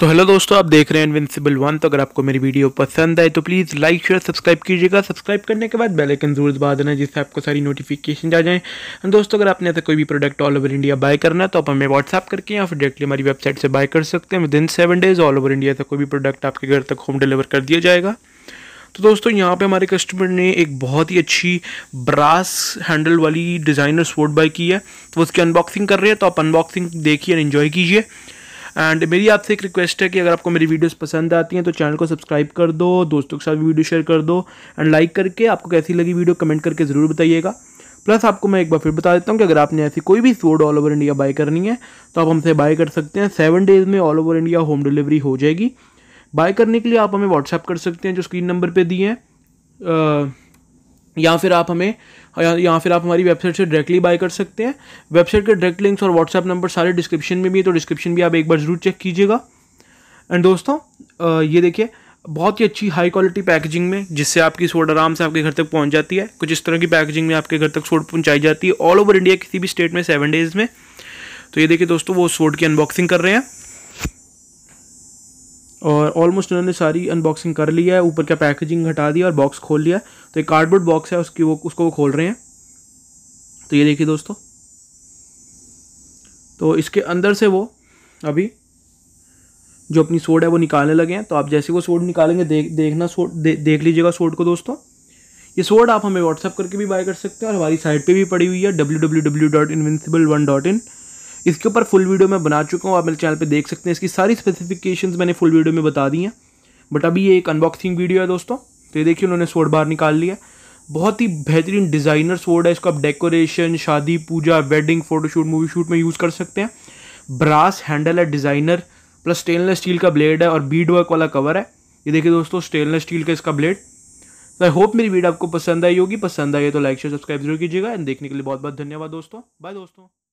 तो हेलो दोस्तों आप देख रहे हैं इनविंसिबल वन तो अगर आपको मेरी वीडियो पसंद आए तो प्लीज़ लाइक शेयर सब्सक्राइब कीजिएगा सब्सक्राइब करने के बाद बेल आइकन जरूर दबा देना जिससे आपको सारी नोटिफिकेशन आ जाएँ दोस्तों अगर आपने ऐसा कोई भी product all over India buy करना है तो आप हमें व्हाट्सअप करके या फिर डायरेक्टली हमारी वेबसाइट से बाय कर सकते हैं within seven days all over India से कोई भी प्रोडक्ट आपके घर तक होम डिलीवर कर दिया जाएगा तो दोस्तों यहाँ पे हमारे कस्टमर ने एक बहुत ही अच्छी ब्रास हैंडल वाली डिज़ाइनर स्पोर्ट बाय की है तो उसकी अनबॉक्सिंग कर रहे हैं तो आप अनबॉक्सिंग देखिए एंजॉय कीजिए एंड मेरी आपसे एक रिक्वेस्ट है कि अगर आपको मेरी वीडियोस पसंद आती हैं तो चैनल को सब्सक्राइब कर दो दोस्तों के साथ वीडियो शेयर कर दो एंड लाइक करके आपको कैसी लगी वीडियो कमेंट करके ज़रूर बताइएगा प्लस आपको मैं एक बार फिर बता देता हूँ कि अगर आपने ऐसी कोई भी सोड ऑल ओवर इंडिया बाय करनी है तो आप हमसे बाय कर सकते हैं सेवन डेज़ में all over India home delivery हो जाएगी बाय करने के लिए आप हमें व्हाट्सएप कर सकते हैं जो स्क्रीन नंबर पर दिए हैं या फिर आप हमें या, फिर आप हमारी वेबसाइट से डायरेक्टली बाय कर सकते हैं वेबसाइट के डायरेक्ट लिंक्स और व्हाट्सएप नंबर सारे डिस्क्रिप्शन में भी है तो डिस्क्रिप्शन भी आप एक बार ज़रूर चेक कीजिएगा एंड दोस्तों ये देखिए बहुत ही अच्छी हाई क्वालिटी पैकेजिंग में जिससे आपकी सोड आराम से आपके घर तक पहुंच जाती है कुछ इस तरह की पैकेजिंग में आपके घर तक सोड पहुंचाई जाती है ऑल ओवर इंडिया किसी भी स्टेट में सेवन डेज में तो ये देखिए दोस्तों वो सोड की अनबॉक्सिंग कर रहे हैं और ऑलमोस्ट उन्होंने सारी अनबॉक्सिंग कर लिया है ऊपर का पैकेजिंग हटा दिया और बॉक्स खोल लिया तो एक कार्डबोर्ड बॉक्स है उसकी वो उसको वो खोल रहे हैं तो ये देखिए दोस्तों तो इसके अंदर से वो अभी जो अपनी सोड है वो निकालने लगे हैं तो आप जैसे वो सोड निकालेंगे देख देखना सोड दे, देख लीजिएगा सोड को दोस्तों ये सोड आप हमें व्हाट्सअप करके भी बाय कर सकते हैं और हमारी साइट पे भी पड़ी हुई है W W W dot one dot in इसके ऊपर फुल वीडियो मैं बना चुका हूँ आप मेरे चैनल पे देख सकते हैं इसकी सारी स्पेसिफिकेशंस मैंने फुल वीडियो में बता दी हैं बट अभी ये एक अनबॉक्सिंग वीडियो है दोस्तों तो ये देखिए उन्होंने सोड बाहर निकाल लिया बहुत ही बेहतरीन डिज़ाइनर सोड है इसको आप डेकोरेशन शादी पूजा वेडिंग फोटोशूट मूवी शूट में यूज़ कर सकते हैं ब्रास हैंडल है डिज़ाइनर प्लस स्टेनलेस स्टील का ब्लेड है और बीड वर्क वाला कवर है ये देखिए दोस्तों स्टेनलेस स्टील का इसका ब्लेड तो आई होप मेरी वीडियो आपको पसंद आई होगी पसंद आई तो लाइक शेयर सब्सक्राइब जरूर कीजिएगा एंड देखने के लिए बहुत बहुत धन्यवाद दोस्तों बाय दोस्तों